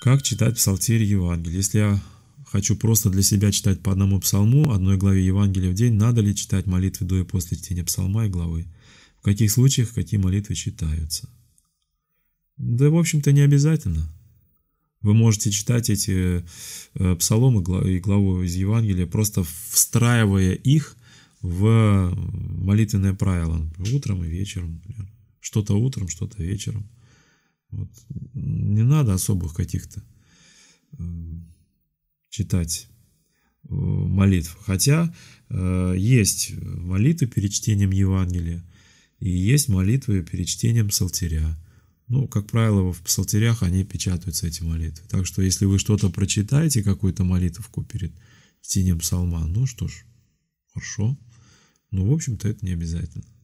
Как читать псалтирь Евангелие? Если я хочу просто для себя читать по одному псалму, одной главе Евангелия в день, надо ли читать молитвы до и после чтения псалма и главы? В каких случаях какие молитвы читаются? Да, в общем-то, не обязательно. Вы можете читать эти э, псаломы и главу из Евангелия, просто встраивая их в молитвенное правило. утром и вечером. Что-то утром, что-то вечером. Вот надо особых каких-то э, читать э, молитв. Хотя э, есть молитвы перед чтением Евангелия и есть молитвы перед чтением Псалтиря. Ну, как правило, в псалтирях они печатаются, эти молитвы. Так что, если вы что-то прочитаете, какую-то молитовку перед чтением псалма, ну что ж, хорошо. Ну, в общем-то, это не обязательно.